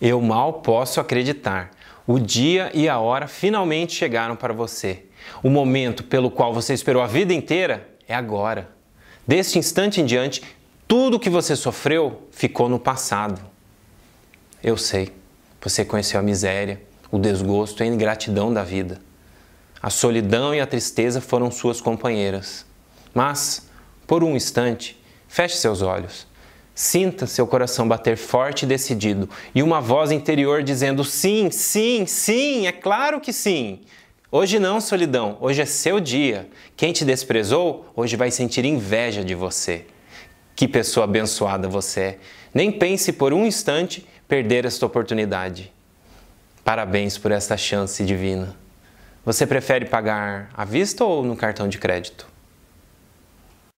Eu mal posso acreditar. O dia e a hora finalmente chegaram para você. O momento pelo qual você esperou a vida inteira é agora. Deste instante em diante, tudo o que você sofreu ficou no passado. Eu sei, você conheceu a miséria, o desgosto e a ingratidão da vida. A solidão e a tristeza foram suas companheiras. Mas, por um instante, feche seus olhos Sinta seu coração bater forte e decidido e uma voz interior dizendo: sim, sim, sim, é claro que sim. Hoje não, solidão, hoje é seu dia. Quem te desprezou, hoje vai sentir inveja de você. Que pessoa abençoada você é. Nem pense por um instante perder esta oportunidade. Parabéns por esta chance divina. Você prefere pagar à vista ou no cartão de crédito?